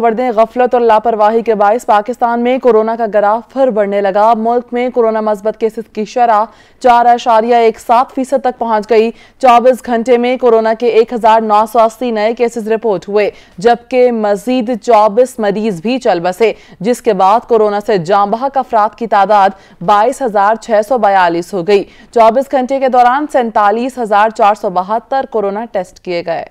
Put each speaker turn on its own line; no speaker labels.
खबर गफलत और लापरवाही के बायस पाकिस्तान में कोरोना का ग्राफ फिर बढ़ने लगा मुल्क में कोरोना मजबत केसेस की शरह चार अशारिया एक सात फीसद तक पहुंच गई चौबीस घंटे में कोरोना के एक हजार नौ सौ अस्सी नए केसेस रिपोर्ट हुए जबकि मजीद चौबीस मरीज भी चल बसे जिसके बाद कोरोना से जामबाहक अफराद की तादाद बाईस हजार छह सौ बयालीस हो गई चौबीस घंटे के दौरान सैंतालीस हजार चार सौ बहत्तर कोरोना टेस्ट किए गए